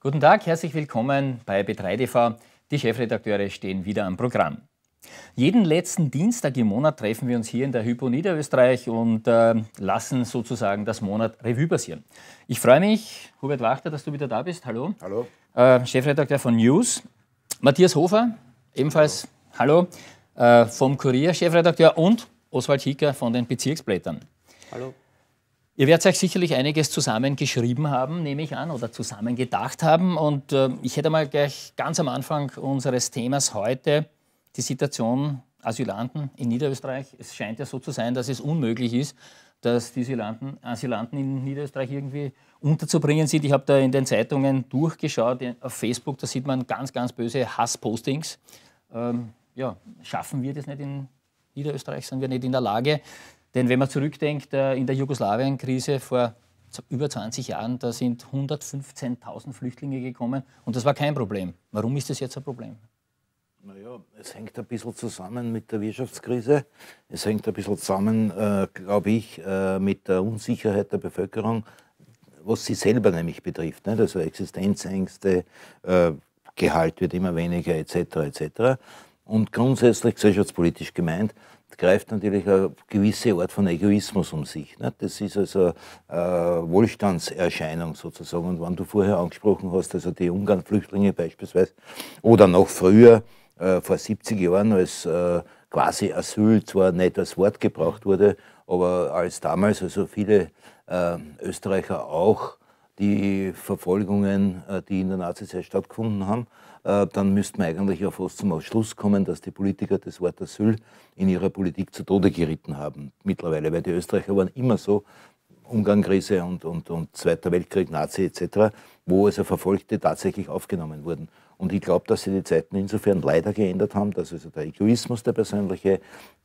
Guten Tag, herzlich willkommen bei B3TV. Die Chefredakteure stehen wieder am Programm. Jeden letzten Dienstag im Monat treffen wir uns hier in der Hypo Niederösterreich und äh, lassen sozusagen das Monat Revue passieren. Ich freue mich, Hubert Wachter, dass du wieder da bist. Hallo. Hallo. Äh, Chefredakteur von News. Matthias Hofer, ebenfalls Hallo, hallo äh, vom Kurier, Chefredakteur und Oswald Hicker von den Bezirksblättern. Hallo. Ihr werdet euch sicherlich einiges zusammengeschrieben haben, nehme ich an, oder zusammengedacht haben. Und äh, ich hätte mal gleich ganz am Anfang unseres Themas heute die Situation Asylanten in Niederösterreich. Es scheint ja so zu sein, dass es unmöglich ist, dass die Asylanten, Asylanten in Niederösterreich irgendwie unterzubringen sind. Ich habe da in den Zeitungen durchgeschaut, auf Facebook, da sieht man ganz, ganz böse Hasspostings. Ähm, ja, schaffen wir das nicht in Niederösterreich, sind wir nicht in der Lage. Denn wenn man zurückdenkt, äh, in der Jugoslawien-Krise vor über 20 Jahren, da sind 115.000 Flüchtlinge gekommen und das war kein Problem. Warum ist das jetzt ein Problem? Naja, es hängt ein bisschen zusammen mit der Wirtschaftskrise. Es hängt ein bisschen zusammen, äh, glaube ich, äh, mit der Unsicherheit der Bevölkerung, was sie selber nämlich betrifft. Nicht? Also Existenzängste, äh, Gehalt wird immer weniger etc. etc. Und grundsätzlich gesellschaftspolitisch gemeint, greift natürlich eine gewisse Art von Egoismus um sich. Ne? Das ist also eine äh, Wohlstandserscheinung sozusagen. Und wenn du vorher angesprochen hast, also die Ungarn-Flüchtlinge beispielsweise, oder noch früher, äh, vor 70 Jahren, als äh, quasi Asyl zwar nicht als Wort gebraucht wurde, aber als damals also viele Österreicher auch die Verfolgungen, äh, die in der Nazizeit stattgefunden haben, äh, dann müsste man eigentlich ja fast zum Schluss kommen, dass die Politiker das Wort Asyl in ihrer Politik zu Tode geritten haben mittlerweile, weil die Österreicher waren immer so, Ungarnkrise und, und, und Zweiter Weltkrieg, Nazi etc., wo also Verfolgte tatsächlich aufgenommen wurden. Und ich glaube, dass sich die Zeiten insofern leider geändert haben, dass also der Egoismus, der persönliche,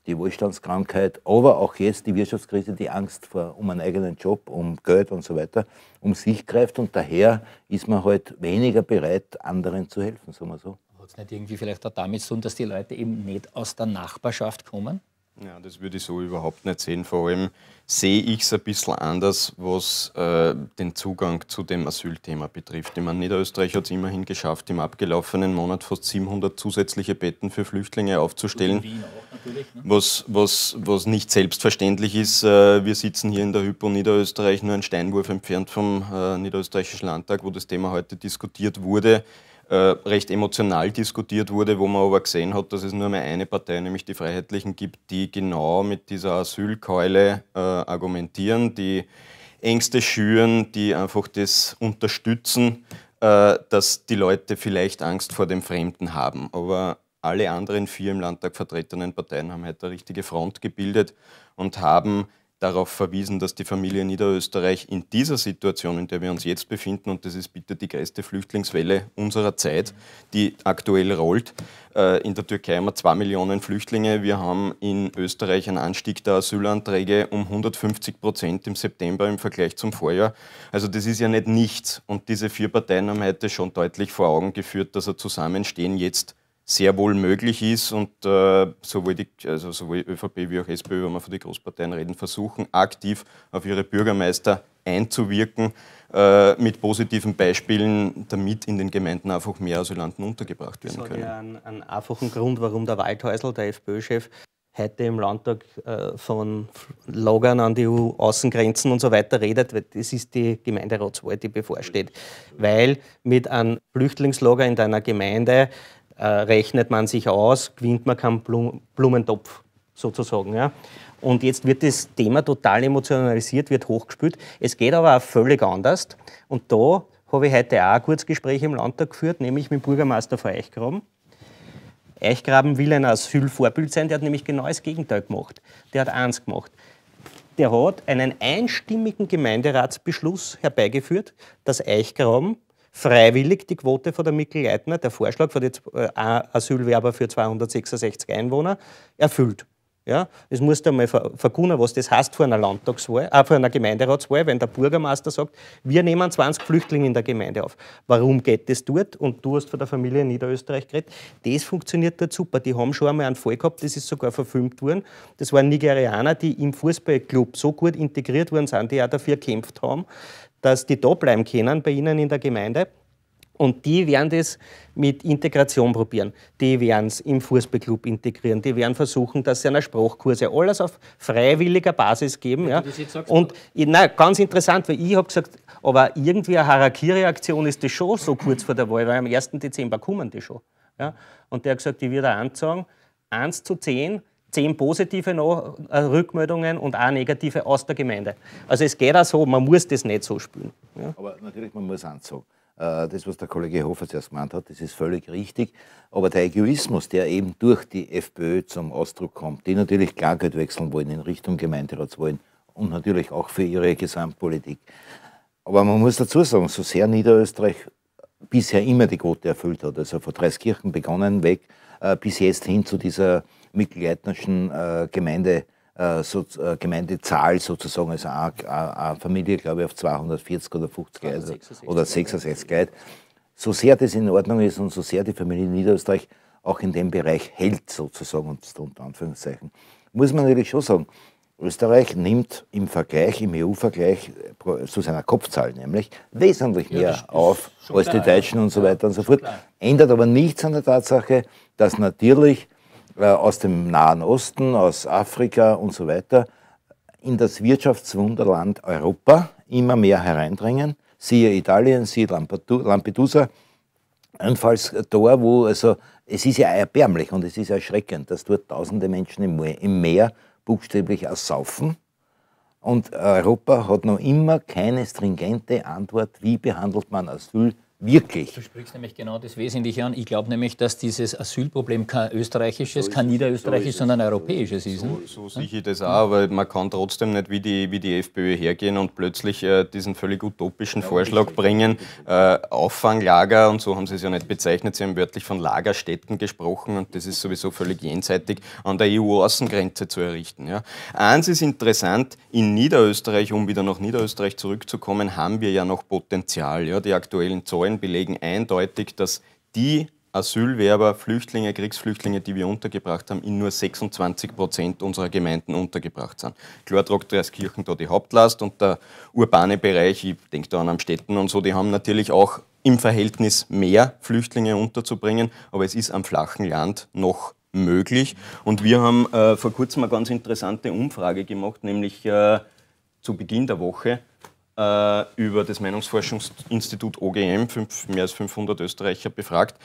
die Wohlstandskrankheit, aber auch jetzt die Wirtschaftskrise, die Angst vor, um einen eigenen Job, um Geld und so weiter, um sich greift. Und daher ist man halt weniger bereit, anderen zu helfen, sagen wir so. Hat es nicht irgendwie vielleicht auch damit zu tun, dass die Leute eben nicht aus der Nachbarschaft kommen? Ja, das würde ich so überhaupt nicht sehen. Vor allem sehe ich es ein bisschen anders, was äh, den Zugang zu dem Asylthema betrifft. Ich meine, Niederösterreich hat es immerhin geschafft, im abgelaufenen Monat fast 700 zusätzliche Betten für Flüchtlinge aufzustellen, ne? was, was, was nicht selbstverständlich ist. Äh, wir sitzen hier in der Hypo Niederösterreich, nur ein Steinwurf entfernt vom äh, Niederösterreichischen Landtag, wo das Thema heute diskutiert wurde. Äh, recht emotional diskutiert wurde, wo man aber gesehen hat, dass es nur mehr eine Partei, nämlich die Freiheitlichen, gibt, die genau mit dieser Asylkeule äh, argumentieren, die Ängste schüren, die einfach das unterstützen, äh, dass die Leute vielleicht Angst vor dem Fremden haben. Aber alle anderen vier im Landtag vertretenen Parteien haben heute eine richtige Front gebildet und haben darauf verwiesen, dass die Familie Niederösterreich in dieser Situation, in der wir uns jetzt befinden, und das ist bitte die größte Flüchtlingswelle unserer Zeit, die aktuell rollt, äh, in der Türkei haben wir zwei Millionen Flüchtlinge. Wir haben in Österreich einen Anstieg der Asylanträge um 150 Prozent im September im Vergleich zum Vorjahr. Also das ist ja nicht nichts. Und diese vier Parteien haben heute schon deutlich vor Augen geführt, dass sie zusammenstehen jetzt sehr wohl möglich ist und äh, sowohl, die, also sowohl ÖVP wie auch SPÖ, wenn wir von den Großparteien reden, versuchen aktiv auf ihre Bürgermeister einzuwirken äh, mit positiven Beispielen, damit in den Gemeinden einfach mehr Asylanten untergebracht werden können. Ich sage einen, einen einfachen Grund, warum der Waldhäusl, der FPÖ-Chef, heute im Landtag äh, von Lagern an die EU-Außengrenzen und so weiter redet, weil das ist die Gemeinderatswahl, die bevorsteht. Weil mit einem Flüchtlingslager in deiner Gemeinde äh, rechnet man sich aus, gewinnt man keinen Blum Blumentopf sozusagen. Ja. Und jetzt wird das Thema total emotionalisiert, wird hochgespült. Es geht aber auch völlig anders. Und da habe ich heute auch ein Kurzgespräch im Landtag geführt, nämlich mit dem Bürgermeister von Eichgraben. Eichgraben will ein Asylvorbild sein, der hat nämlich genau das Gegenteil gemacht. Der hat eins gemacht. Der hat einen einstimmigen Gemeinderatsbeschluss herbeigeführt, dass Eichgraben freiwillig die Quote von der Mikkel-Leitner, der Vorschlag von den äh, Asylwerber für 266 Einwohner, erfüllt. Ja, das musst du einmal verkunnen, was das heißt vor einer Landtagswahl, äh, vor einer Gemeinderatswahl, wenn der Bürgermeister sagt, wir nehmen 20 Flüchtlinge in der Gemeinde auf. Warum geht das dort? Und du hast von der Familie in Niederösterreich geredet. Das funktioniert dort super. Die haben schon einmal einen Fall gehabt, das ist sogar verfilmt worden. Das waren Nigerianer, die im Fußballclub so gut integriert worden sind, die auch dafür gekämpft haben, dass die da bleiben können bei Ihnen in der Gemeinde. Und die werden das mit Integration probieren. Die werden es im Fußballclub integrieren. Die werden versuchen, dass sie einer Sprachkurse alles auf freiwilliger Basis geben. Ja. Und na, ganz interessant, weil ich habe gesagt, aber irgendwie eine Harakiri-Aktion ist das schon so kurz vor der Wahl, weil am 1. Dezember kommen die schon. Ja. Und der hat gesagt, ich würde anzeigen, 1 zu 10 zehn positive äh, Rückmeldungen und eine negative aus der Gemeinde. Also es geht auch so, man muss das nicht so spielen. Ja? Aber natürlich, man muss eins sagen. Äh, das, was der Kollege Hofer zuerst gemeint hat, das ist völlig richtig. Aber der Egoismus, der eben durch die FPÖ zum Ausdruck kommt, die natürlich Klarheit wechseln wollen, in Richtung Gemeinderat wollen und natürlich auch für ihre Gesamtpolitik. Aber man muss dazu sagen, so sehr Niederösterreich bisher immer die Quote erfüllt hat, also von Dreiskirchen begonnen weg, äh, bis jetzt hin zu dieser mit Leitnerschen äh, Gemeinde, äh, so, äh, Gemeindezahl sozusagen, also eine, eine Familie, glaube ich, auf 240 oder 50 also 66, oder 66 Leute. So sehr das in Ordnung ist und so sehr die Familie Niederösterreich auch in dem Bereich hält, sozusagen, und unter Anführungszeichen, muss man natürlich schon sagen, Österreich nimmt im Vergleich, im EU-Vergleich äh, zu seiner Kopfzahl nämlich wesentlich mehr ja, auf als klar, die Deutschen ja. und so weiter und so fort. Ändert aber nichts an der Tatsache, dass natürlich äh, aus dem Nahen Osten, aus Afrika und so weiter in das Wirtschaftswunderland Europa immer mehr hereindrängen. Siehe Italien, siehe Lampedusa. einfalls da, wo, also, es ist ja erbärmlich und es ist erschreckend, dass dort tausende Menschen im Meer, buchstäblich ersaufen. Und Europa hat noch immer keine stringente Antwort, wie behandelt man Asyl Wirklich. Du sprichst nämlich genau das Wesentliche an. Ich glaube nämlich, dass dieses Asylproblem kein österreichisches, so kein niederösterreichisches, so sondern europäisches ist. So, ne? so sehe ich das auch, aber man kann trotzdem nicht wie die, wie die FPÖ hergehen und plötzlich äh, diesen völlig utopischen Vorschlag bringen. Äh, Auffanglager, und so haben sie es ja nicht bezeichnet, sie haben wörtlich von Lagerstätten gesprochen und das ist sowieso völlig jenseitig, an der EU-Außengrenze zu errichten. Ja. Eins ist interessant, in Niederösterreich, um wieder nach Niederösterreich zurückzukommen, haben wir ja noch Potenzial. Ja. Die aktuellen Zahlen allen Belegen eindeutig, dass die Asylwerber, Flüchtlinge, Kriegsflüchtlinge, die wir untergebracht haben, in nur 26 Prozent unserer Gemeinden untergebracht sind. Klar tragt Dreiskirchen da die Hauptlast und der urbane Bereich, ich denke da an Städten und so, die haben natürlich auch im Verhältnis mehr Flüchtlinge unterzubringen, aber es ist am flachen Land noch möglich. Und wir haben äh, vor kurzem eine ganz interessante Umfrage gemacht, nämlich äh, zu Beginn der Woche, äh, über das Meinungsforschungsinstitut OGM, fünf, mehr als 500 Österreicher befragt.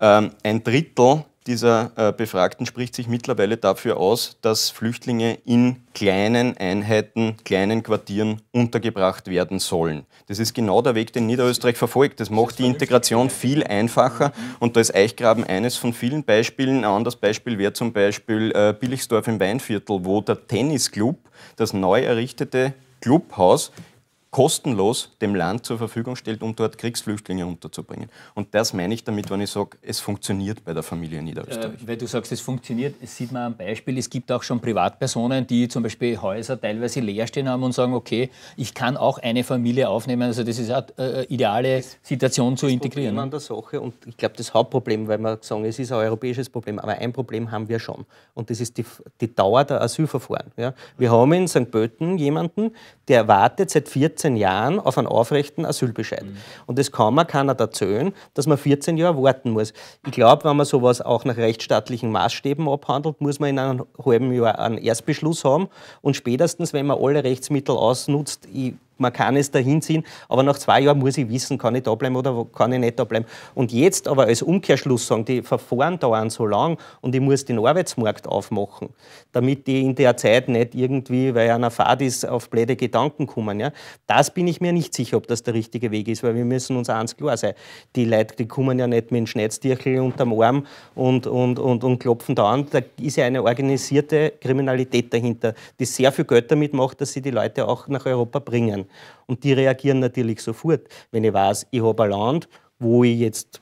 Ähm, ein Drittel dieser äh, Befragten spricht sich mittlerweile dafür aus, dass Flüchtlinge in kleinen Einheiten, kleinen Quartieren untergebracht werden sollen. Das ist genau der Weg, den Niederösterreich verfolgt. Das macht die Integration viel einfacher und da ist Eichgraben eines von vielen Beispielen. Ein anderes Beispiel wäre zum Beispiel äh, Billigsdorf im Weinviertel, wo der Tennisclub, das neu errichtete Clubhaus kostenlos dem Land zur Verfügung stellt, um dort Kriegsflüchtlinge unterzubringen. Und das meine ich damit, wenn ich sage, es funktioniert bei der Familie Niederösterreich. Äh, weil du sagst, es funktioniert, sieht man am Beispiel, es gibt auch schon Privatpersonen, die zum Beispiel Häuser teilweise leer stehen haben und sagen, okay, ich kann auch eine Familie aufnehmen. Also das ist eine äh, äh, ideale Situation zu integrieren. Problem ne? an der Sache und ich glaube, das Hauptproblem, weil wir sagen, es ist ein europäisches Problem, aber ein Problem haben wir schon und das ist die, die Dauer der Asylverfahren. Ja? Wir haben in St. Pölten jemanden, der wartet seit 14 14 Jahren auf einen aufrechten Asylbescheid. Mhm. Und das kann man keiner erzählen, dass man 14 Jahre warten muss. Ich glaube, wenn man sowas auch nach rechtsstaatlichen Maßstäben abhandelt, muss man in einem halben Jahr einen Erstbeschluss haben. Und spätestens, wenn man alle Rechtsmittel ausnutzt, ich man kann es dahin ziehen, aber nach zwei Jahren muss ich wissen, kann ich da bleiben oder kann ich nicht da bleiben. Und jetzt aber als Umkehrschluss sagen, die Verfahren dauern so lang und ich muss den Arbeitsmarkt aufmachen, damit die in der Zeit nicht irgendwie, weil einer Fahrt ist, auf blöde Gedanken kommen. Ja? Das bin ich mir nicht sicher, ob das der richtige Weg ist, weil wir müssen uns eins klar sein. Die Leute, die kommen ja nicht mit dem Schneidstierchen unterm Arm und, und, und, und klopfen da an. Da ist ja eine organisierte Kriminalität dahinter, die sehr viel Geld damit macht, dass sie die Leute auch nach Europa bringen. Und die reagieren natürlich sofort. Wenn ich weiß, ich habe ein Land, wo ich jetzt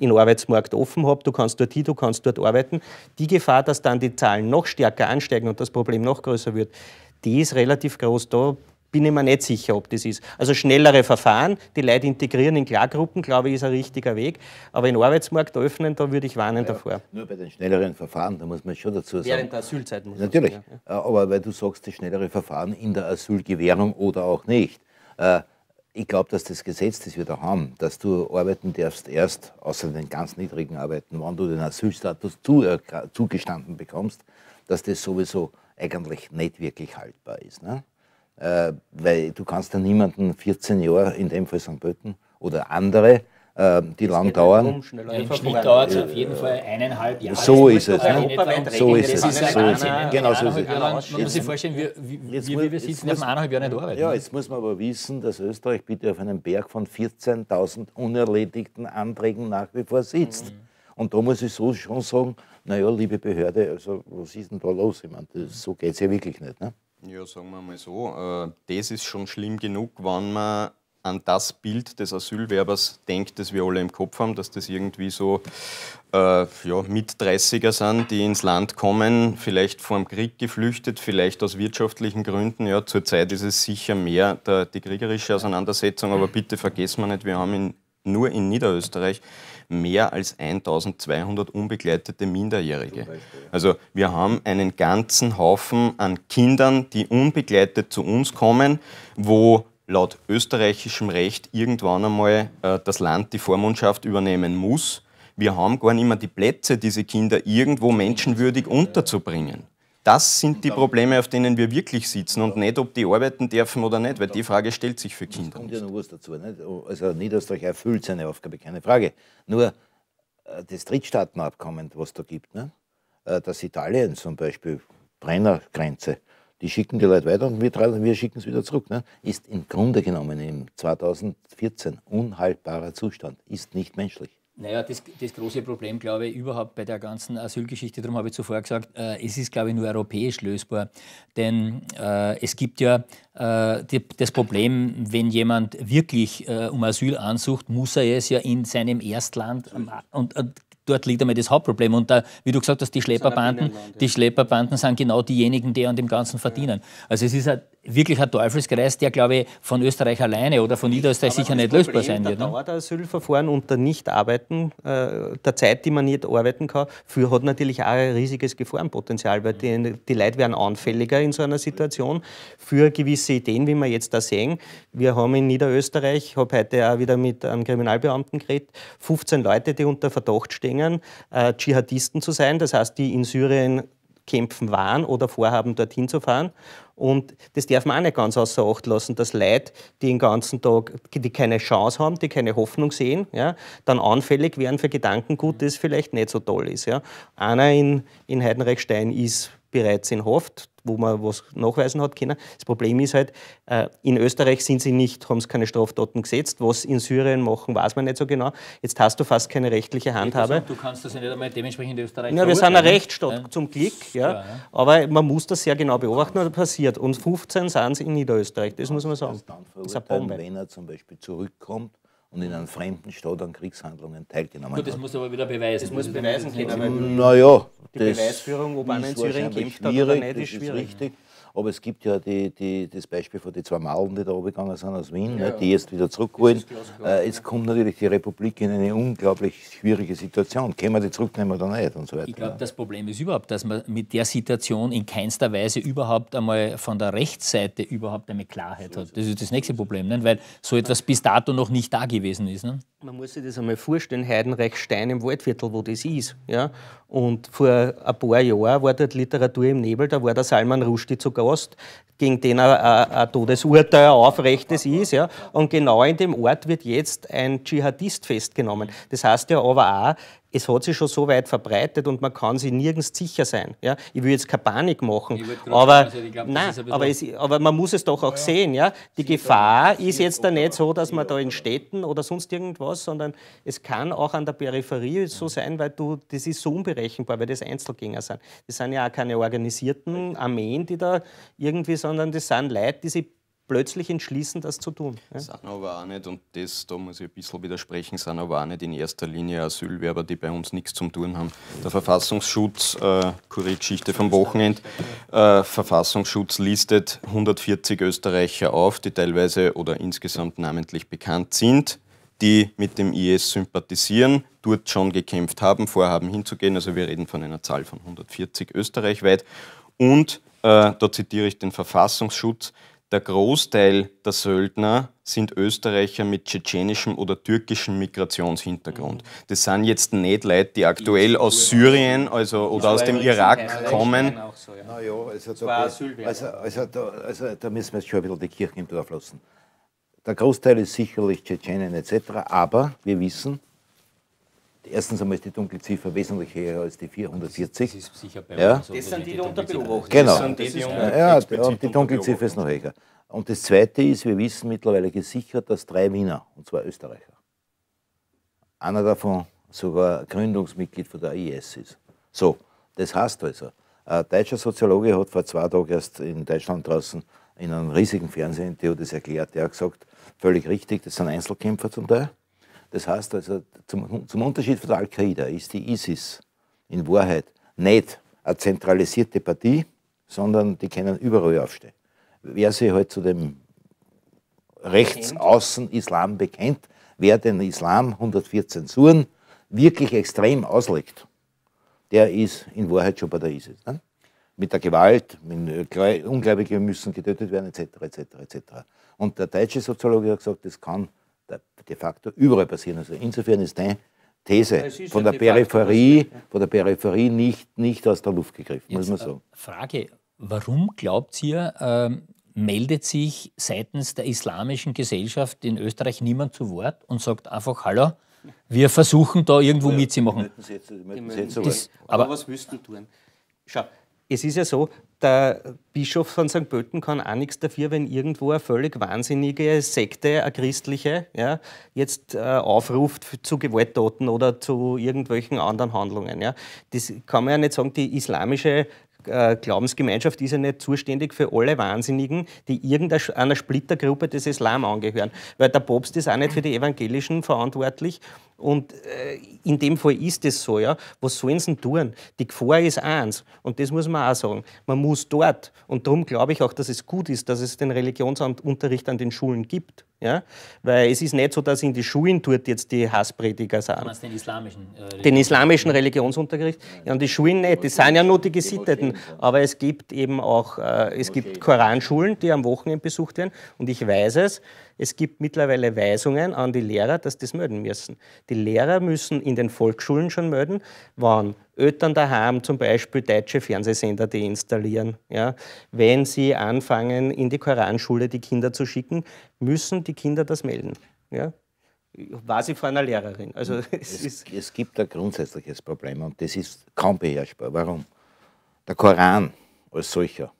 den Arbeitsmarkt offen habe, du kannst dort hin, du kannst dort arbeiten. Die Gefahr, dass dann die Zahlen noch stärker ansteigen und das Problem noch größer wird, die ist relativ groß. Da bin ich mir nicht sicher, ob das ist. Also schnellere Verfahren, die Leute integrieren in Klargruppen, glaube ich, ist ein richtiger Weg. Aber den Arbeitsmarkt öffnen, da würde ich warnen ja, davor. Nur bei den schnelleren Verfahren, da muss man schon dazu sagen. Während der Asylzeit muss Natürlich, sagen, ja. Äh, aber weil du sagst, das schnellere Verfahren in der Asylgewährung oder auch nicht. Äh, ich glaube, dass das Gesetz, das wir da haben, dass du arbeiten darfst erst, außer den ganz niedrigen Arbeiten, wann du den Asylstatus äh, zugestanden bekommst, dass das sowieso eigentlich nicht wirklich haltbar ist. Ne? äh, weil du kannst ja niemanden 14 Jahre, in dem Fall St. Pölten oder andere, äh, die das lang halt dauern. Im Schnitt dauert es auf jeden Fall eineinhalb Jahre. So ist es. Ne? So ist es. So ist es. So ist es. Genau so ist es. Genau, man muss sich vorstellen, wir, wir, wir, wir sitzen jetzt eineinhalb Jahre nicht arbeiten. Ja, jetzt muss man aber wissen, dass Österreich bitte auf einem Berg von 14.000 unerledigten Anträgen nach wie vor sitzt. Mhm. Und da muss ich so schon sagen, naja, liebe Behörde, also was ist denn da los? Ich meine, das, so geht es ja wirklich nicht. Ne? Ja, sagen wir mal so, äh, das ist schon schlimm genug, wenn man an das Bild des Asylwerbers denkt, das wir alle im Kopf haben, dass das irgendwie so äh, ja, mit 30er sind, die ins Land kommen, vielleicht vor dem Krieg geflüchtet, vielleicht aus wirtschaftlichen Gründen. Ja, zurzeit ist es sicher mehr der, die kriegerische Auseinandersetzung, aber bitte vergessen wir nicht, wir haben in, nur in Niederösterreich mehr als 1200 unbegleitete Minderjährige. Also wir haben einen ganzen Haufen an Kindern, die unbegleitet zu uns kommen, wo laut österreichischem Recht irgendwann einmal äh, das Land die Vormundschaft übernehmen muss. Wir haben gar nicht mehr die Plätze, diese Kinder irgendwo menschenwürdig unterzubringen. Das sind die Probleme, auf denen wir wirklich sitzen und nicht, ob die arbeiten dürfen oder nicht, weil die Frage stellt sich für Kinder. Es kommt ja noch was dazu. Nicht? Oh, also Niederösterreich erfüllt seine Aufgabe, keine Frage. Nur äh, das Drittstaatenabkommen, was da gibt, ne? Äh, dass Italien zum Beispiel, Brennergrenze, die schicken die Leute weiter und wir, wir schicken es wieder zurück. Ne? Ist im Grunde genommen im 2014 unhaltbarer Zustand, ist nicht menschlich. Naja, das, das große Problem, glaube ich, überhaupt bei der ganzen Asylgeschichte, darum habe ich zuvor gesagt, äh, es ist, glaube ich, nur europäisch lösbar. Denn äh, es gibt ja äh, die, das Problem, wenn jemand wirklich äh, um Asyl ansucht, muss er es ja in seinem Erstland ähm, und, und äh, dort liegt einmal das Hauptproblem. Und da, wie du gesagt hast, die Schlepperbanden, die Schlepperbanden sind genau diejenigen, die an dem Ganzen verdienen. Also es ist ein wirklich ein Teufelskreis, der, glaube ich, von Österreich alleine oder von Niederösterreich sicher nicht Problem lösbar sein wird. Ne? Dauer der Asylverfahren und der Nichtarbeiten, äh, der Zeit, die man nicht arbeiten kann, für hat natürlich auch ein riesiges Gefahrenpotenzial, weil die, die Leute werden anfälliger in so einer Situation für gewisse Ideen, wie wir jetzt da sehen. Wir haben in Niederösterreich, ich habe heute auch wieder mit einem Kriminalbeamten geredet, 15 Leute, die unter Verdacht stehen, äh, Dschihadisten zu sein, das heißt, die in Syrien Kämpfen waren oder vorhaben, dorthin zu fahren. Und das darf man auch nicht ganz außer Acht lassen, dass Leute, die den ganzen Tag, die keine Chance haben, die keine Hoffnung sehen, ja, dann anfällig werden für Gedankengut, mhm. das vielleicht nicht so toll ist. Ja. Einer in, in Heidenreichstein ist bereits in Haft, wo man was nachweisen hat können. Das Problem ist halt, äh, in Österreich sind sie nicht, haben sie keine Straftaten gesetzt. Was in Syrien machen, weiß man nicht so genau. Jetzt hast du fast keine rechtliche Handhabe. du kannst das ja nicht einmal dementsprechend in Österreich Ja, wir sind ein ne? Rechtsstaat ja. zum Glück, ja. Aber man muss das sehr genau beobachten, was passiert. Und 15 sind sie in Niederösterreich, das muss man sagen. Das, das ist eine Bombe. Wenn er zum Beispiel zurückkommt, und in einem fremden Staat an Kriegshandlungen teilgenommen Gut, hat. das muss aber wieder beweisen. Das, das muss beweisen können. Naja, die Beweisführung, ob einer in Syrien kämpft oder nicht, ist schwierig. Ist richtig. Aber es gibt ja die, die, das Beispiel von den zwei Maulen, die da runtergegangen sind aus Wien, ne, ja, ne, die jetzt wieder zurückholen. Äh, jetzt kommt natürlich die Republik in eine unglaublich schwierige Situation. Können wir die zurücknehmen oder nicht und so weiter. Ich glaube, das Problem ist überhaupt, dass man mit der Situation in keinster Weise überhaupt einmal von der Rechtsseite überhaupt eine Klarheit hat. Das ist das nächste Problem, ne? weil so etwas bis dato noch nicht da gewesen ist. Ne? Man muss sich das einmal vorstellen, Heidenreich Stein im Waldviertel, wo das ist. Ja? Und vor ein paar Jahren war dort Literatur im Nebel, da war der Salman Rushdie zu Gast, gegen den ein, Todesurteil aufrechtes ist. Ja. Und genau in dem Ort wird jetzt ein Dschihadist festgenommen. Das heißt ja aber auch, es hat sich schon so weit verbreitet und man kann sich nirgends sicher sein. Ja? Ich will jetzt keine Panik machen, also aber, man muss es doch auch ja, sehen. Ja? Die Gefahr da, ist jetzt da nicht so, dass man da in Städten oder sonst irgendwas, sondern es kann auch an der Peripherie so sein, weil du, das ist so unberechenbar, weil das Einzelgänger sind. Das sind ja auch keine organisierten Armeen, die da irgendwie, sondern das sind Leute, die sich plötzlich entschließen, das zu tun. Ja? Sind aber auch nicht, und das, da muss ich ein bisschen widersprechen, sind aber auch nicht in erster Linie Asylwerber, die bei uns nichts zum Tun haben. Der Verfassungsschutz, äh, Kurier-Geschichte vom Wochenende, äh, Verfassungsschutz listet 140 Österreicher auf, die teilweise oder insgesamt namentlich bekannt sind, die mit dem IS sympathisieren, dort schon gekämpft haben, vorhaben hinzugehen. Also wir reden von einer Zahl von 140 österreichweit. Und, äh, da zitiere ich den Verfassungsschutz, der Großteil der Söldner sind Österreicher mit tschetschenischem oder türkischem Migrationshintergrund. Das sind jetzt nicht Leute, die aktuell aus Syrien also, oder aus dem Irak kommen. also, da, also, also also da müssen wir jetzt schon ein bisschen die Kirche im Dorf lassen. Der Großteil ist sicherlich Tschetschenien etc., aber wir wissen, Erstens einmal ist die Dunkelziffer wesentlich höher als die 440. Das ist sicher bei ja. uns. Das sind die, die unter Beobachtung Genau. Das sind die, die ja, und die dunkle ist noch höher. Und das Zweite ist, wir wissen mittlerweile gesichert, dass drei Wiener, und zwar Österreicher, einer davon sogar Gründungsmitglied von der IS ist. So, das heißt also, ein deutscher Soziologe hat vor zwei Tagen erst in Deutschland draußen in einem riesigen Fernsehinterview das erklärt. Der hat gesagt, völlig richtig, das sind Einzelkämpfer zum Teil. Das heißt also, zum, zum Unterschied von der Al-Qaida ist die ISIS in Wahrheit nicht eine zentralisierte Partie, sondern die können überall aufstehen. Wer sich halt zu dem Rechtsaußen-Islam bekennt, wer den Islam 114 Suren wirklich extrem auslegt, der ist in Wahrheit schon bei der ISIS. Ne? Mit der Gewalt, mit äh, Ungläubige müssen getötet werden, etc. etc., etc. Und der deutsche Soziologe hat gesagt, das kann de facto überall passieren. Also insofern ist deine These ist von, der Peripherie, von der Peripherie nicht, nicht aus der Luft gegriffen, Jetzt, muss man äh, sagen. Frage, warum glaubt ihr, ähm, meldet sich seitens der islamischen Gesellschaft in Österreich niemand zu Wort und sagt einfach, hallo, wir versuchen da irgendwo ja, mitzumachen. Jetzt, das, aber, aber was wüssten tun? Schau, es ist ja so, der Bischof von St. Pölten kann auch nichts dafür, wenn irgendwo eine völlig wahnsinnige Sekte, eine christliche, ja, jetzt äh, aufruft zu Gewalttaten oder zu irgendwelchen anderen Handlungen. Ja. Das kann man ja nicht sagen, die islamische äh, Glaubensgemeinschaft ist ja nicht zuständig für alle Wahnsinnigen, die irgendeiner Splittergruppe des Islam angehören. Weil der Papst ist auch nicht für die Evangelischen verantwortlich und äh, in dem Fall ist es so, ja. Was sollen sie tun? Die Gefahr ist eins. Und das muss man auch sagen. Man muss dort, und darum glaube ich auch, dass es gut ist, dass es den Religionsunterricht an den Schulen gibt. Ja? Weil es ist nicht so, dass in die Schulen dort jetzt die Hassprediger sind. Du den islamischen, äh, Religion den islamischen Religionsunterricht? Ja, an die Schulen nicht. Das sind ja nur die Gesitteten. Aber es gibt eben auch, äh, es gibt Koranschulen, die am Wochenende besucht werden. Und ich weiß es, es gibt mittlerweile Weisungen an die Lehrer, dass das melden müssen. Die Lehrer müssen in den Volksschulen schon melden, wann Eltern daheim zum Beispiel deutsche Fernsehsender deinstallieren. Ja? Wenn sie anfangen, in die Koranschule die Kinder zu schicken, müssen die Kinder das melden. Ja? war sie vor einer Lehrerin. Also es, es, es, gibt ein grundsätzliches Problem und das ist kaum beherrschbar. Warum? Der Koran als solcher,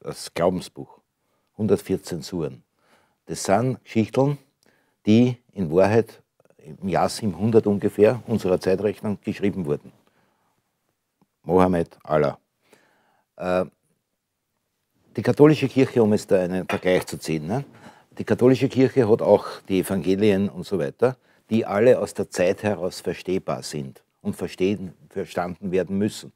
das Glaubensbuch, 114 Zensuren, das sind Schichteln, die in Wahrheit im Jahr 700 ungefähr unserer Zeitrechnung geschrieben wurden. Mohammed, Allah. Äh, die katholische Kirche, um es da einen Vergleich zu ziehen, ne? die katholische Kirche hat auch die Evangelien und so weiter, die alle aus der Zeit heraus verstehbar sind und verstehen, verstanden werden müssen.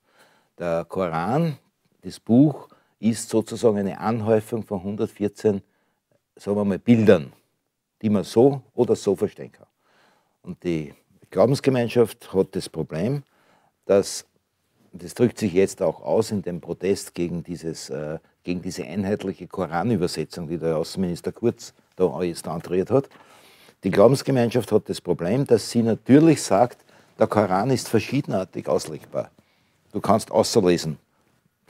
Der Koran, das Buch, ist sozusagen eine Anhäufung von 114 sagen wir mal, Bildern, die man so oder so verstehen kann. Und die Glaubensgemeinschaft hat das Problem, dass, das drückt sich jetzt auch aus in dem Protest gegen, dieses, äh, gegen diese einheitliche Koranübersetzung, die der Außenminister Kurz da jetzt antritt hat. Die Glaubensgemeinschaft hat das Problem, dass sie natürlich sagt, der Koran ist verschiedenartig auslegbar. Du kannst außerlesen,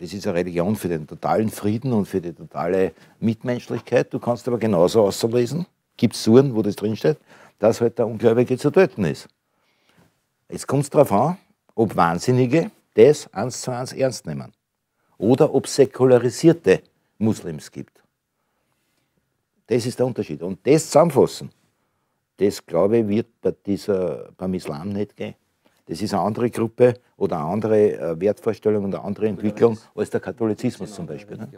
das ist eine Religion für den totalen Frieden und für die totale Mitmenschlichkeit. Du kannst aber genauso auslesen, gibt es Suren, wo das drinsteht, dass halt der Ungläubige zu töten ist. Jetzt kommt es darauf an, ob Wahnsinnige das eins zu eins ernst nehmen oder ob es säkularisierte Muslims gibt. Das ist der Unterschied. Und das zusammenfassen, das glaube ich, wird bei dieser, beim Islam nicht gehen. Das ist eine andere Gruppe oder eine andere äh, Wertvorstellung und eine andere Entwicklung als der Katholizismus zum Beispiel. Ne?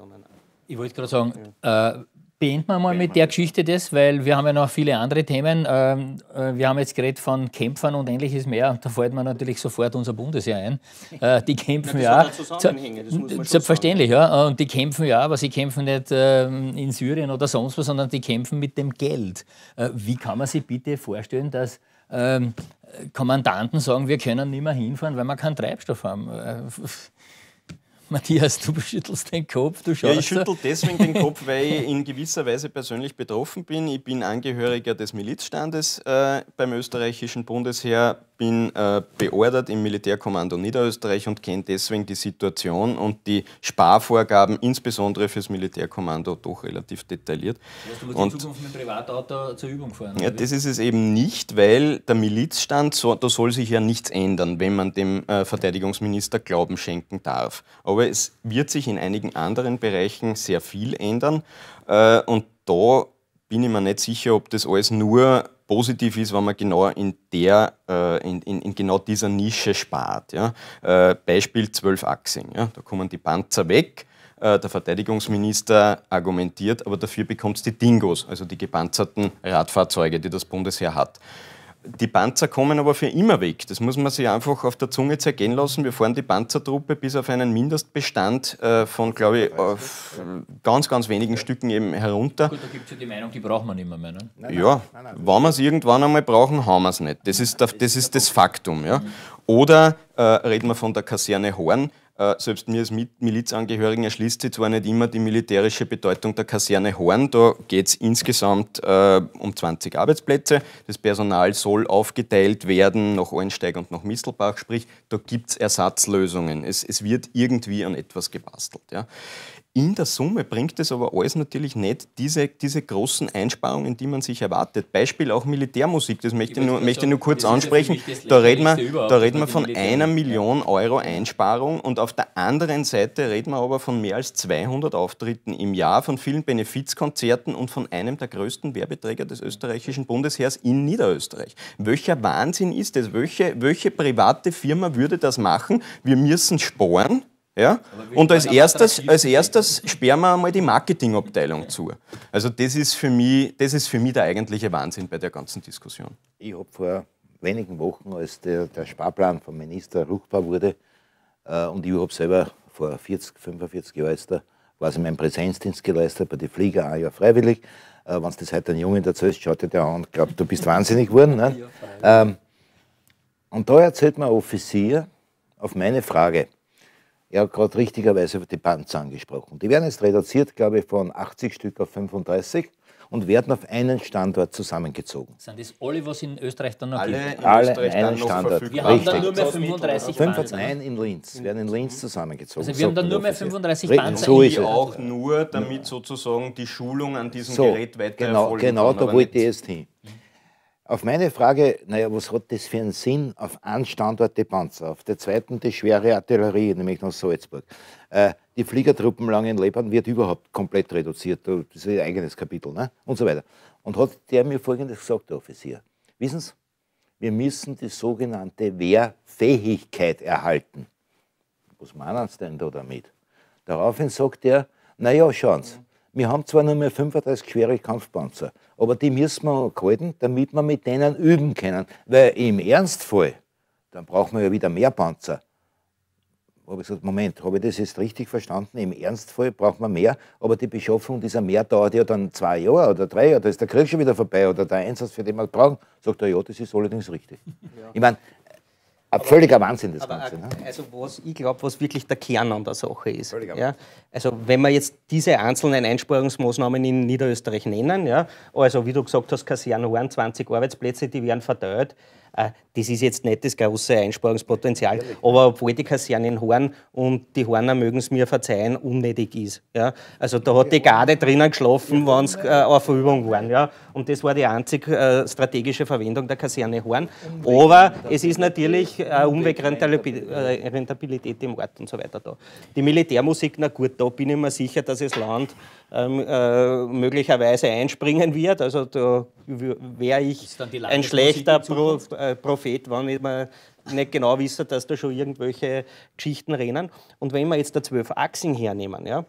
Ich wollte gerade sagen, äh, beenden wir mal mit der Geschichte das, weil wir haben ja noch viele andere Themen. Ähm, äh, wir haben jetzt geredet von Kämpfern und ähnliches mehr. Da fällt mir natürlich sofort unser Bundesheer ein. Äh, die kämpfen ja, Das ja halt selbstverständlich, ja. Und die kämpfen ja, aber sie kämpfen nicht äh, in Syrien oder sonst wo, sondern die kämpfen mit dem Geld. Äh, wie kann man sich bitte vorstellen, dass ähm, Kommandanten sagen, wir können nicht mehr hinfahren, weil wir keinen Treibstoff haben. Äh, Matthias, du schüttelst den Kopf, du schaust. Ja, ich schüttel deswegen den Kopf, weil ich in gewisser Weise persönlich betroffen bin. Ich bin Angehöriger des Milizstandes äh, beim österreichischen Bundesheer, bin äh, beordert im Militärkommando Niederösterreich und kenne deswegen die Situation und die Sparvorgaben, insbesondere fürs Militärkommando, doch relativ detailliert. Hast du aber in Zukunft mit Privatauto zur Übung fahren? Ja, das ist es eben nicht, weil der Milizstand, so, da soll sich ja nichts ändern, wenn man dem äh, Verteidigungsminister Glauben schenken darf. Aber es wird sich in einigen anderen Bereichen sehr viel ändern äh, und da bin ich mir nicht sicher, ob das alles nur positiv ist, wenn man genau in, der, äh, in, in, in, genau dieser Nische spart. Ja? Äh, Beispiel 12 Achsen. Ja? Da kommen die Panzer weg, äh, der Verteidigungsminister argumentiert, aber dafür bekommt es die Dingos, also die gepanzerten Radfahrzeuge, die das Bundesheer hat die Panzer kommen aber für immer weg. Das muss man sich einfach auf der Zunge zergehen lassen. Wir fahren die Panzertruppe bis auf einen Mindestbestand äh, von, glaube ich, auf äh, ganz, ganz wenigen Stücken eben herunter. Gut, da gibt es ja die Meinung, die braucht man nicht mehr. Ne? Nein, ja, nein, nein, wenn wir es irgendwann einmal brauchen, haben wir es nicht. Das ist das, das, ist das Faktum. Ja. Oder äh, reden wir von der Kaserne Horn. Äh, selbst mir als Milizangehörigen erschließt sich zwar nicht immer die militärische Bedeutung der Kaserne Horn. Da geht es insgesamt äh, um 20 Arbeitsplätze. Das Personal soll aufgeteilt werden nach Oensteig und nach Misselbach, sprich, da gibt es Ersatzlösungen. Es, es wird irgendwie an etwas gebastelt. Ja. In der Summe bringt es aber alles natürlich nicht diese, diese großen Einsparungen, die man sich erwartet. Beispiel auch Militärmusik, das möchte ich nur, sagen, möchte nur kurz ansprechen. Da reden, wir, da reden wir von einer Million Euro Einsparung und auf der anderen Seite reden wir aber von mehr als 200 Auftritten im Jahr, von vielen Benefizkonzerten und von einem der größten Werbeträger des österreichischen Bundesheers in Niederösterreich. Welcher Wahnsinn ist das? Welche, welche private Firma würde das machen? Wir müssen sparen ja? Und als erstes, als erstes sperren wir einmal die Marketingabteilung zu. Also das ist, für mich, das ist für mich der eigentliche Wahnsinn bei der ganzen Diskussion. Ich habe vor wenigen Wochen, als der, der Sparplan vom Minister ruchbar wurde, äh, und ich habe selber vor 40, 45 Jahren ist quasi meinen Präsenzdienst geleistet, bei den Flieger ein Jahr freiwillig. Äh, Wenn es das heute einen Jungen erzählst, schaut dir der an und glaubt, du bist wahnsinnig geworden. Ne? Ähm, und da erzählt mir ein Offizier auf meine Frage, er hat gerade richtigerweise die Panzer angesprochen. Die werden jetzt reduziert, glaube ich, von 80 Stück auf 35 und werden auf einen Standort zusammengezogen. Sind das alle, was in Österreich dann noch alle gibt? Alle Österreich einen Standort. Wir haben Richtig. dann nur mehr 35 Panzer. Nein, in Linz. Wir mhm. werden in Linz zusammengezogen. Also wir haben dann nur mehr 35 genau. Panzer. So ist es. auch nur, damit sozusagen die Schulung an diesem so, Gerät weiter genau, erfolgen Genau, da wollte ich jetzt hin. Mhm. Auf meine Frage, naja, was hat das für einen Sinn, auf einen Standort die Panzer, auf der zweiten die schwere Artillerie, nämlich nach Salzburg. Äh, die Fliegertruppen lang in Lebern wird überhaupt komplett reduziert, das ist ein eigenes Kapitel, ne? und so weiter. Und hat der mir Folgendes gesagt, der Offizier. Wissen Sie, wir müssen die sogenannte Wehrfähigkeit erhalten. Was meinen Sie denn da damit? Daraufhin sagt er, naja, schauen Sie, wir haben zwar nur mehr 35 schwere Kampfpanzer, aber die müssen wir halten, damit wir mit denen üben können. Weil im Ernstfall, dann brauchen wir ja wieder mehr Panzer. Da habe ich gesagt, Moment, habe ich das jetzt richtig verstanden? Im Ernstfall braucht man mehr, aber die Beschaffung dieser mehr dauert ja dann zwei Jahre oder drei Jahre, da ist der Krieg schon wieder vorbei oder der Einsatz, für den wir brauchen. Sagt er, ja, das ist allerdings richtig. Ja. Ich meine, völliger Wahnsinn, das aber, Ganze. Äh, ne? Also was ich glaube, was wirklich der Kern an der Sache ist. Ja? Also wenn wir jetzt diese einzelnen Einsparungsmaßnahmen in Niederösterreich nennen, ja, also wie du gesagt hast, Kasernhorn, 20 Arbeitsplätze, die werden verteilt. Äh, das ist jetzt nicht das große Einsparungspotenzial. Aber obwohl die Kasernen Horn und die Horner mögen es mir verzeihen, unnötig ist. Ja? Also da hat die Garde drinnen geschlafen, wenn es äh, auf Übung waren. Ja? Und das war die einzige äh, strategische Verwendung der Kaserne Horn. Aber es ist natürlich äh, Umwegrentabilität äh, im Ort und so weiter da. Die Militärmusik, na gut, da bin ich mir sicher, dass das Land ähm, äh, möglicherweise einspringen wird. Also da wäre ich ein schlechter Pro, äh, Prophet, wenn ich nicht genau wissen, dass da schon irgendwelche Geschichten rennen. Und wenn wir jetzt der zwölf Achsen hernehmen, ja,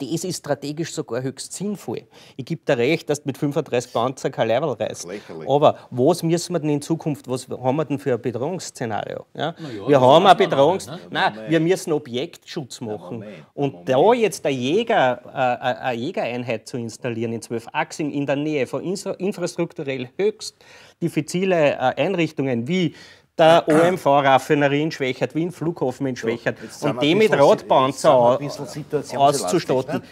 das ist strategisch sogar höchst sinnvoll. Ich gebe dir recht, dass du mit 35 Panzer kein Level reißt. Aber was müssen wir denn in Zukunft, was haben wir denn für ein Bedrohungsszenario? Ja? Ja, wir haben ein Bedrohungs... Nicht, ne? Nein, wir müssen Objektschutz machen. Und da jetzt eine, Jäger, eine, äh, äh, eine Jägereinheit zu installieren in 12 Achsen in der Nähe von infrastrukturell höchst diffizile äh, Einrichtungen wie der OMV-Raffinerie in Schwächert, wie ein Flughafen in Schwächert. und die mit Radpanzer auszustatten.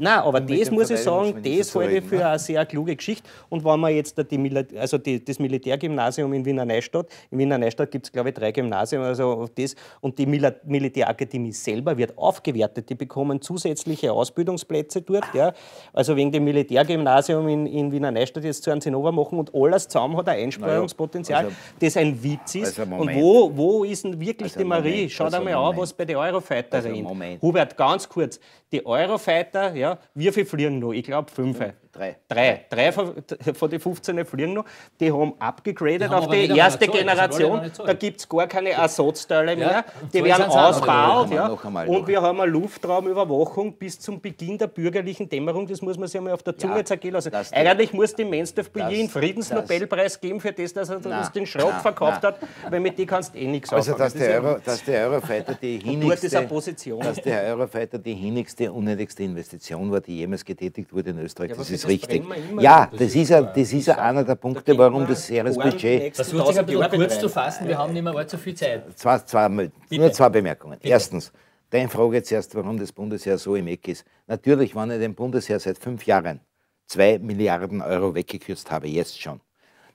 Nein, aber das muss ich sagen, das halte ich für ne? eine sehr kluge Geschichte. Und wenn man jetzt die Mil also die, das Militärgymnasium in Wiener Neustadt, in Wiener Neustadt gibt es glaube ich drei Gymnasien, also das und die Mil Militärakademie selber wird aufgewertet. Die bekommen zusätzliche Ausbildungsplätze dort. Ja. Also wegen dem Militärgymnasium in, in Wiener Neustadt jetzt zu einem machen und alles zusammen hat ein Einsparungspotenzial, also, das ein Witz ist. Also und wo, wo ist denn wirklich also die Marie? Moment, Schaut also einmal an, was bei den Eurofighter also reden. Hubert, ganz kurz. Die Eurofighter, ja, ja? Wir verlieren noch, ich glaube fünf. Drei. Drei. Drei von, von den 15 fliegen noch. Die haben abgegradet auf die erste Generation. Da gibt es gar keine Ersatzteile mehr. Ja, die werden ausgebaut. Ja. Und wir haben eine Luftraumüberwachung bis zum Beginn der bürgerlichen Dämmerung. Das muss man sich einmal auf der Zunge ja, zergehen lassen. Das, Eigentlich muss die Menstef einen Friedensnobelpreis geben für das, dass er na, uns den Schrott na, verkauft na. hat, weil mit dem kannst du eh nichts Also, dass, das der dass der Eurofighter die hinnigste, Position. dass der Eurofighter die hinnigste, unnötigste Investition war, die jemals getätigt wurde in Österreich. Ja, das ist ist richtig. Ja, das ist, ein, das ist einer der Punkte, warum das Jahresbudget. Versucht sich aber nur kurz zu fassen, wir haben nicht mehr allzu viel Zeit. Zwei, zwei, nur zwei Bemerkungen. Erstens, deine Frage zuerst, warum das Bundesheer so im Eck ist. Natürlich, wenn ich dem Bundesheer seit fünf Jahren zwei Milliarden Euro weggekürzt habe, jetzt schon.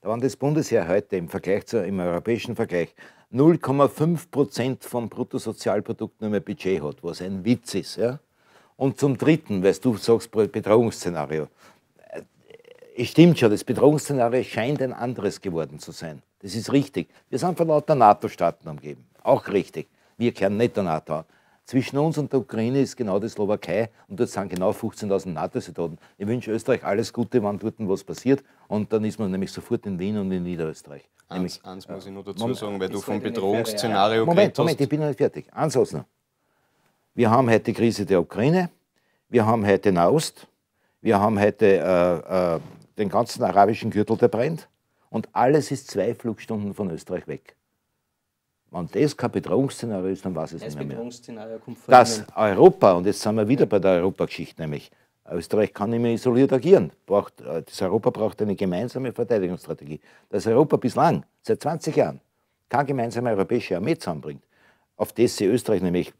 Da waren das Bundesheer heute im Vergleich zu, im europäischen Vergleich 0,5 Prozent vom Bruttosozialprodukt nur mehr Budget hat, was ein Witz ist. Ja? Und zum Dritten, weil du sagst, Bedrohungsszenario. Es stimmt schon, das Bedrohungsszenario scheint ein anderes geworden zu sein. Das ist richtig. Wir sind von lauter NATO-Staaten umgeben. Auch richtig. Wir kehren nicht der NATO an. Zwischen uns und der Ukraine ist genau die Slowakei und dort sind genau 15.000 NATO-Soldaten. Ich wünsche Österreich alles Gute, wann dort was passiert. Und dann ist man nämlich sofort in Wien und in Niederösterreich. Eins, nämlich, eins muss äh, ich nur dazu Moment, sagen, weil du vom Bedrohungsszenario Moment, Moment, ich bin noch nicht fertig. Eins noch. Wir haben heute die Krise der Ukraine, wir haben heute Nahost, wir haben heute äh, äh, den ganzen arabischen Gürtel, der brennt. Und alles ist zwei Flugstunden von Österreich weg. Wenn das kein Bedrohungsszenario ist, dann weiß ich es nicht mehr. Bedrohungsszenario kommt vor Dass Europa, und jetzt sind wir wieder bei der Europageschichte nämlich, Österreich kann nicht mehr isoliert agieren. Braucht, äh, das Europa braucht eine gemeinsame Verteidigungsstrategie. Dass Europa bislang, seit 20 Jahren, keine gemeinsame europäische Armee zusammenbringt, auf das sie Österreich nämlich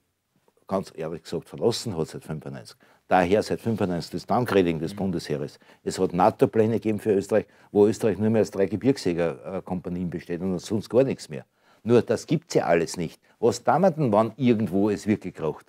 ganz ehrlich gesagt verlassen hat seit 1995. Daher seit 1995 das Downgrading des mhm. Bundesheeres. Es hat NATO-Pläne gegeben für Österreich, wo Österreich nur mehr als drei Gebirgsjägerkompanien besteht und sonst gar nichts mehr. Nur das gibt es ja alles nicht. Was damals wann irgendwo es wirklich raucht.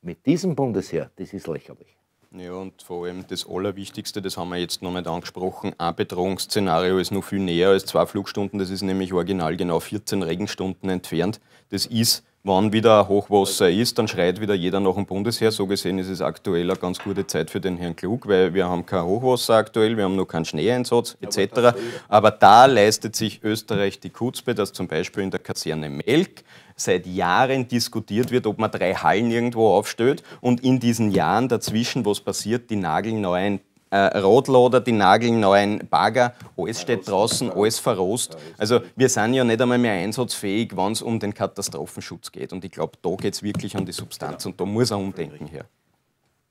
Mit diesem Bundesheer, das ist lächerlich. Ja, und vor allem das Allerwichtigste, das haben wir jetzt noch nicht angesprochen, ein Bedrohungsszenario ist noch viel näher als zwei Flugstunden, das ist nämlich original genau 14 Regenstunden entfernt. Das ist wann wieder Hochwasser ist, dann schreit wieder jeder nach dem Bundesheer. So gesehen ist es aktuell eine ganz gute Zeit für den Herrn Klug, weil wir haben kein Hochwasser aktuell, wir haben noch keinen Schneeeinsatz etc. Eh- aber da leistet sich Österreich die Kutzpe, dass zum Beispiel in der Kaserne Melk seit Jahren diskutiert wird, ob man drei Hallen irgendwo aufstellt und in diesen Jahren dazwischen, was passiert, die nagelneuen äh, Rotlader, die nagelneuen Bagger, alles steht draußen, alles verrost. Also wir sind ja nicht einmal mehr einsatzfähig, wenn es um den Katastrophenschutz geht. Und ich glaube, da geht es wirklich um die Substanz und da muss er Umdenken her.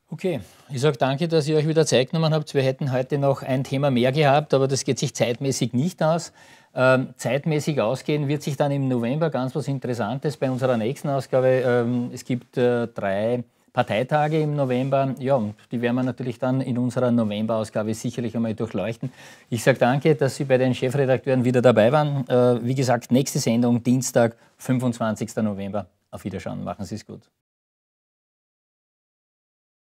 Okay, ich sage danke, dass ihr euch wieder Zeit genommen habt. Wir hätten heute noch ein Thema mehr gehabt, aber das geht sich zeitmäßig nicht aus. Ähm, zeitmäßig ausgehen wird sich dann im November ganz was Interessantes bei unserer nächsten Ausgabe. Ähm, es gibt äh, drei Parteitage im November. Ja, und die werden wir natürlich dann in unserer Novemberausgabe sicherlich einmal durchleuchten. Ich sage danke, dass Sie bei den Chefredakteuren wieder dabei waren. Äh, wie gesagt, nächste Sendung Dienstag, 25. November. Auf Wiederschauen, machen Sie es gut.